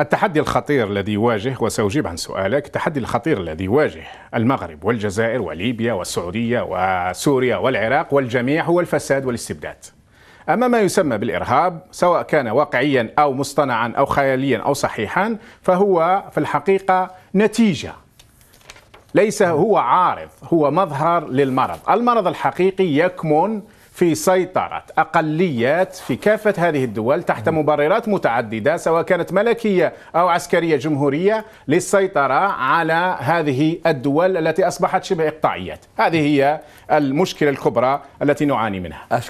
التحدي الخطير الذي يواجه وسأجيب عن سؤالك التحدي الخطير الذي يواجه المغرب والجزائر وليبيا والسعودية وسوريا والعراق والجميع هو الفساد والاستبداد أما ما يسمى بالإرهاب سواء كان واقعيا أو مصطنعا أو خياليا أو صحيحا فهو في الحقيقة نتيجة ليس هو عارض هو مظهر للمرض المرض الحقيقي يكمن في سيطرة أقليات في كافة هذه الدول تحت مبررات متعددة سواء كانت ملكية أو عسكرية جمهورية للسيطرة على هذه الدول التي أصبحت شبه إقطاعيات هذه هي المشكلة الكبرى التي نعاني منها